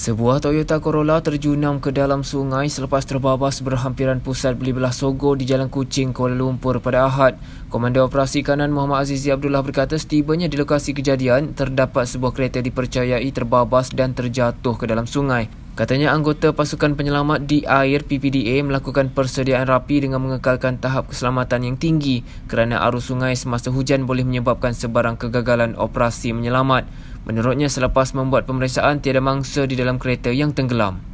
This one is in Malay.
Sebuah Toyota Corolla terjunam ke dalam sungai selepas terbabas berhampiran pusat beli belah Sogo di Jalan Kucing, Kuala Lumpur pada Ahad. Komander Operasi Kanan Muhammad Azizi Abdullah berkata setibanya di lokasi kejadian, terdapat sebuah kereta dipercayai terbabas dan terjatuh ke dalam sungai. Katanya anggota pasukan penyelamat di air PPDA melakukan persediaan rapi dengan mengekalkan tahap keselamatan yang tinggi kerana arus sungai semasa hujan boleh menyebabkan sebarang kegagalan operasi menyelamat. Menurutnya selepas membuat pemeriksaan tiada mangsa di dalam kereta yang tenggelam.